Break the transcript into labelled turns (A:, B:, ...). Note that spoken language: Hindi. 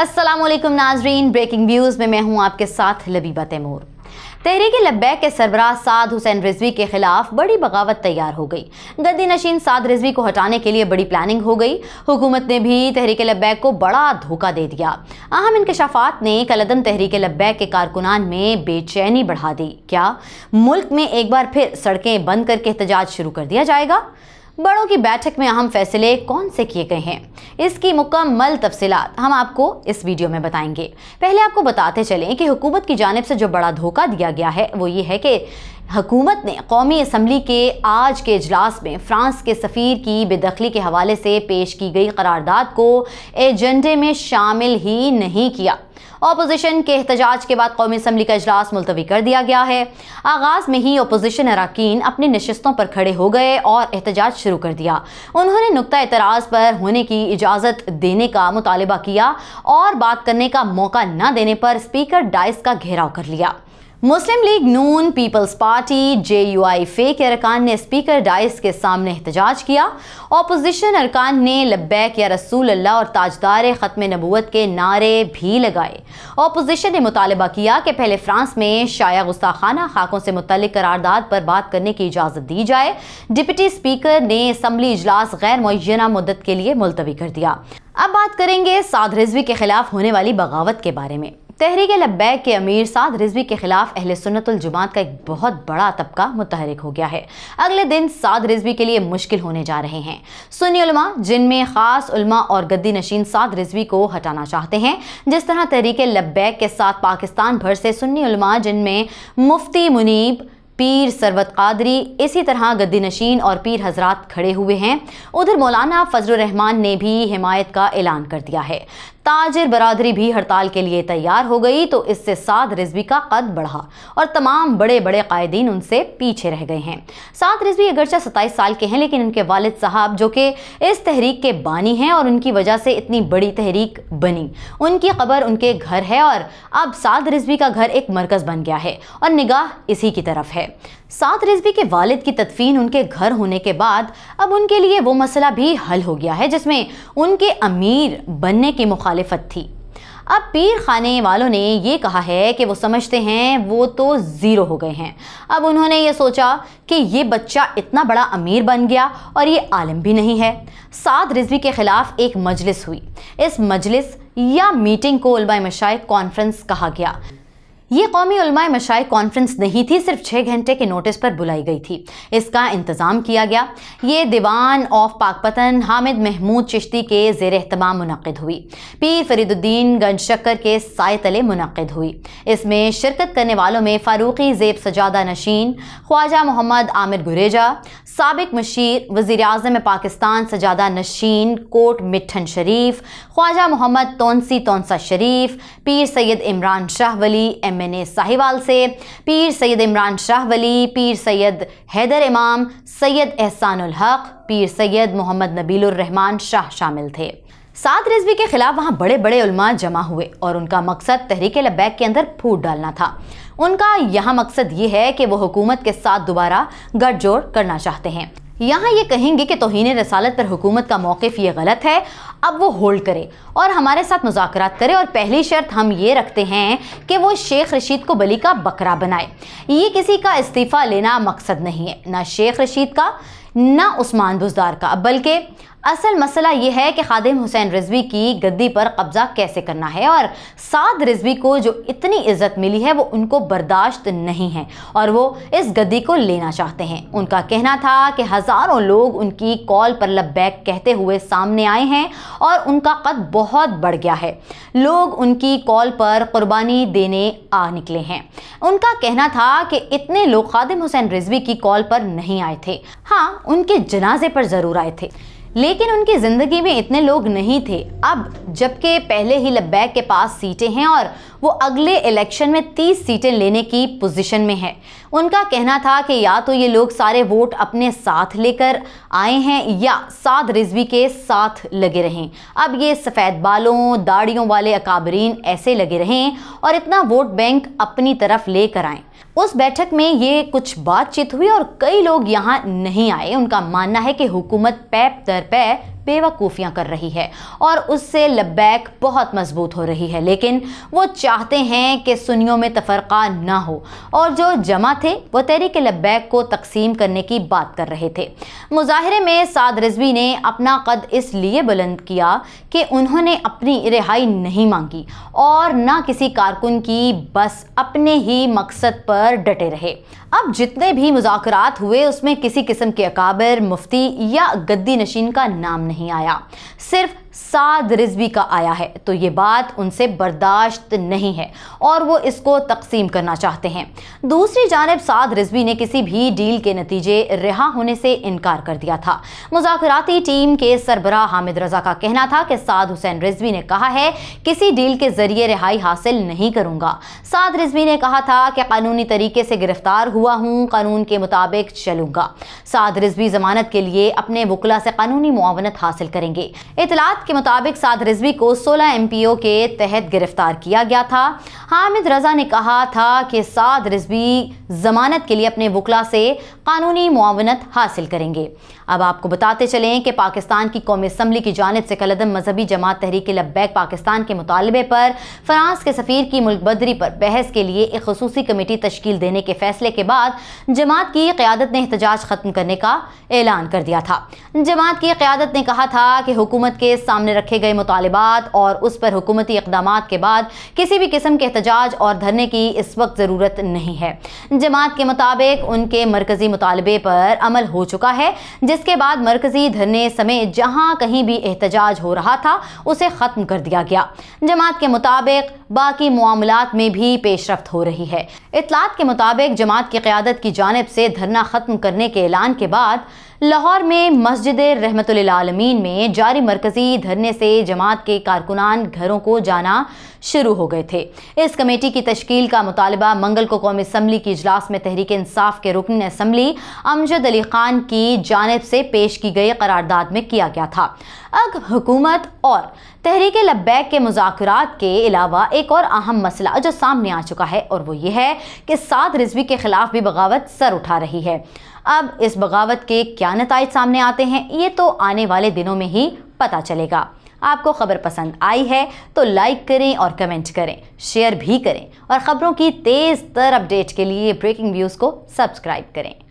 A: असलम नाजरीन ब्रेकिंग व्यूज़ में मैं हूँ आपके साथ लबीबा तैमूर तहरीक लब्बैक के सरबराह साद हुसैन रिजवी के खिलाफ बड़ी बगावत तैयार हो गई गद्दी नशीन साद रिजवी को हटाने के लिए बड़ी प्लानिंग हो गई हुकूमत ने भी तहरीक लब्बैक को बड़ा धोखा दे दिया अहम इंकशाफात ने कलदम तहरीक लब्बैक के कारकुनान में बेचैनी बढ़ा दी क्या मुल्क में एक बार फिर सड़कें बंद करके एहतजाज शुरू कर दिया जाएगा बड़ों की बैठक में अहम फैसले कौन से किए गए हैं इसकी मुकम्मल तफसीत हम आपको इस वीडियो में बताएंगे पहले आपको बताते चलें कि हुकूमत की जानब से जो बड़ा धोखा दिया गया है वो ये है कि हुकूमत ने कौमी असम्बली के आज के अजलास में फ्रांस के सफ़ीर की बेदखली के हवाले से पेश की गई करारदाद को एजेंडे में शामिल ही नहीं किया अपोजिशन के एहतजाज के बाद कौमी असम्बली का अजलास मुलतवी कर दिया गया है आगाज़ में ही अपोजिशन अरकान अपनी नशस्तों पर खड़े हो गए और एहतजाज शुरू कर दिया उन्होंने नुकता एतराज़ पर होने की इजाज़त देने का मुतालबा किया और बात करने का मौका न देने पर स्पीकर डाइस का घेराव कर लिया मुस्लिम लीग नून Peoples Party J U I फे के अरकान ने स्पीकर डाइस के सामने एहतजाज किया अपोजिशन अरकान ने लब्बैक या रसूल अल्लाह और ताजदार ख़त्म नबूत के नारे भी लगाए अपोजिशन ने मुतालबा किया कि पहले फ्रांस में शाया गुस्ताखाना खाकों से मुतल करारदाद पर बात करने की इजाज़त दी जाए डिप्टी स्पीकर ने असम्बली इजलास गैर मुना मुद्दत के लिए मुलतवी कर दिया अब बात करेंगे साध रिजवी के खिलाफ होने वाली बगावत के बारे में तहरीक लब्बैक के अमीर साद रिजवी के खिलाफ अहल सुन्नतुलजुमात का एक बहुत बड़ा तबका मुतहरक हो गया है अगले दिन साद रिजवी के लिए मुश्किल होने जा रहे हैं सुन्नी उलमा जिनमें खास उलमा और गद्दी नशीन साद रिजवी को हटाना चाहते हैं जिस तरह तहरीक लब्बैक के साथ पाकिस्तान भर से सुन्नी उलमा जिनमें मुफ्ती मुनीब पीर सरवत कादरी इसी तरह गद्दी नशीन और पीर हजरात खड़े हुए हैं उधर मौलाना फजल रहमान ने भी हिमायत का ऐलान कर दिया है ताजिर बरदरी भी हड़ताल के लिए तैयार हो गई तो इससे साद रिजवी का कद बढ़ा और तमाम बड़े बड़े कायदीन उनसे पीछे रह गए हैं सात रिजवी अगरचा सत्ताईस साल के हैं लेकिन उनके वालद साहब जो कि इस तहरीक के बानी हैं और उनकी वजह से इतनी बड़ी तहरीक बनी उनकी खबर उनके घर है और अब साद रिजवी का घर एक मरकज़ बन गया है और निगाह इसी की तरफ है सात रिजवी के वालिद की तदफीन उनके घर होने के बाद अब उनके लिए वो मसला भी हल हो गया है जिसमें उनके अमीर बनने की मुखालफत थी अब पीर खाने वालों ने यह कहा है कि वो समझते हैं वो तो ज़ीरो हो गए हैं अब उन्होंने ये सोचा कि ये बच्चा इतना बड़ा अमीर बन गया और ये आलम भी नहीं है साद रिजवी के ख़िलाफ़ एक मजलिस हुई इस मजलिस या मीटिंग को उलमा मशाइ कॉन्फ्रेंस कहा गया ये कौमी मशाए कॉन्फ्रेंस नहीं थी सिर्फ छः घंटे के नोटिस पर बुलाई गई थी इसका इंतज़ाम किया गया ये दीवान ऑफ पाकपतन हामिद महमूद चिश्ती के जेर अहतमाम मनद हुई पी फरीदुद्दीन गंज शक्कर के साय तले मनद हुई इसमें शिरकत करने वालों में फ़ारूकी जेब सजादा नशीन ख्वाजा मोहम्मद आमिर गुरेजा सबक मशीर वज़ी अजम पाकिस्तान सजादा नशीन Kot Mithan Sharif Khawaja Mohammad Taunsi Taunsa Sharif Pir Syed Imran Shah Wali M M N A Sahiwal से पीर सैयद इमरान शाह वली पीर सैयद हैदर इमाम सैयद एहसानुल हक पीर सैयद मोहम्मद नबीलरहमान शाह शामिल थे सात रिजवी के खिलाफ वहाँ बड़े बड़े उलमा जमा हुए और उनका मकसद तहरीक लबैक के अंदर फूट डालना था उनका यहाँ मकसद ये है कि वो हुकूमत के साथ दोबारा गठजोड़ करना चाहते हैं यहाँ ये कहेंगे कि तोहन रसालत पर हुकूमत का मौक़ ये गलत है अब वो होल्ड करे और हमारे साथ मुजात करे और पहली शर्त हम ये रखते हैं कि वो शेख रशीद को बली का बकरा बनाए ये किसी का इस्तीफ़ा लेना मकसद नहीं है ना शेख रशीद का ना उस्मान बुजदार का बल्कि असल मसला यह है कि खादिम हुसैन रिजवी की गद्दी पर कब्जा कैसे करना है और साद रिजवी को जो इतनी इज्जत मिली है वो उनको बर्दाश्त नहीं है और वो इस गद्दी को लेना चाहते हैं उनका कहना था कि हज़ारों लोग उनकी कॉल पर लबैक कहते हुए सामने आए हैं और उनका कद बहुत बढ़ गया है लोग उनकी कॉल पर कुर्बानी देने आ निकले हैं उनका कहना था कि इतने लोग खादिम हुसैन रिजवी की कॉल पर नहीं आए थे हाँ उनके जनाजे पर ज़रूर आए थे लेकिन उनकी ज़िंदगी में इतने लोग नहीं थे अब जबकि पहले ही लब्बैक के पास सीटें हैं और वो अगले इलेक्शन में 30 सीटें लेने की पोजीशन में है उनका कहना था कि या तो ये लोग सारे वोट अपने साथ लेकर आए हैं या साद रिजवी के साथ लगे रहें अब ये सफ़ेद बालों दाढ़ियों वाले अकाबरीन ऐसे लगे रहें और इतना वोट बैंक अपनी तरफ लेकर आएँ उस बैठक में ये कुछ बातचीत हुई और कई लोग यहाँ नहीं आए उनका मानना है कि हुकूमत पैप दर पै बेवकूफियां कर रही है और उससे लब्बैक बहुत मजबूत हो रही है लेकिन वो चाहते हैं कि सुनियों में तफरका ना हो और जो जमा थे वो तहरीक लब्बैक को तकसीम करने की बात कर रहे थे मुजाहरे में साद रिजवी ने अपना कद इसलिए बुलंद किया कि उन्होंने अपनी रिहाई नहीं मांगी और ना किसी कारकुन की बस अपने ही मकसद पर डटे रहे अब जितने भी मुजाकरात हुए उसमें किसी किस्म के अकाबर मुफ्ती या गद्दी नशीन का नाम नहीं आया सिर्फ साद रिजवी का आया है तो ये बात उनसे बर्दाश्त नहीं है और वो इसको तकसीम करना चाहते हैं दूसरी जानब साद रिजवी ने किसी भी डील के नतीजे रिहा होने से इनकार कर दिया था मुजाकती टीम के सरबरा हामिद रजा का कहना था कि साद हुसैन रिजवी ने कहा है किसी डील के जरिए रिहाई हासिल नहीं करूंगा साद रिजवी ने कहा था कि कानूनी तरीके से गिरफ्तार हुआ हूँ कानून के मुताबिक चलूंगा साद रिजवी जमानत के लिए अपने वकला से कानूनी मुआवनत हासिल करेंगे इतलात के मुताबिक साद रिजवी को 16 एमपीओ के तहत गिरफ्तार किया गया था हामिद रजा ने कहा था कि साद रिजवी जमानत के लिए अपने वकला से कानूनी मुआवनत हासिल करेंगे अब आपको बताते चलें कि पाकिस्तान की कौमी असम्बली की जानब से कलदम मजहबी जमात तहरीक लब्बैक पाकिस्तान के मुतालबे पर फ्रांस के सफ़ीर की मुल्क बदरी पर बहस के लिए एक खसूसी कमेटी तश्कील देने के फैसले के बाद जमात की क्यादत ने एहतजाज ख़त्म करने का ऐलान कर दिया था जमात की क्यादत ने कहा था कि हुकूमत के सामने रखे गए मुतालबात और उस पर हुकूमती इकदाम के बाद किसी भी किस्म के एहतजाज और धरने की इस वक्त ज़रूरत नहीं है जमात के मुताबिक उनके मरकज़ी मुतालबे पर अमल हो चुका है जिसके बाद मरकज़ी धरने समय जहाँ कहीं भी एहतजाज हो रहा था उसे ख़त्म कर दिया गया जमात के मुताबिक बाकी मामलों में भी पेशरफ हो रही है इतलात के मुताबिक जमात की क़्यादत की जानब से धरना ख़त्म करने के ऐलान के बाद लाहौर में मस्जिद रहमत आलमीन में जारी मरकजी धरने से जमात के कारकुनान घरों को जाना शुरू हो गए थे इस कमेटी की तश्कील का मुतालबा मंगल को कौमी असम्बली की इजलास में तहरीक इंसाफ के रुकन असम्बली अमजद अली खान की जानब से पेश की गई करारदाद में किया गया था अब हुकूमत और तहरीक लब्बैक के मुजात के अलावा एक और अहम मसला जो सामने आ चुका है और वो ये है कि सात रिजवी के खिलाफ भी बगावत सर उठा रही है अब इस बगावत के क्या नतज सामने आते हैं ये तो आने वाले दिनों में ही पता चलेगा आपको खबर पसंद आई है तो लाइक करें और कमेंट करें शेयर भी करें और ख़बरों की तेज़ तर अपडेट के लिए ब्रेकिंग व्यूज़ को सब्सक्राइब करें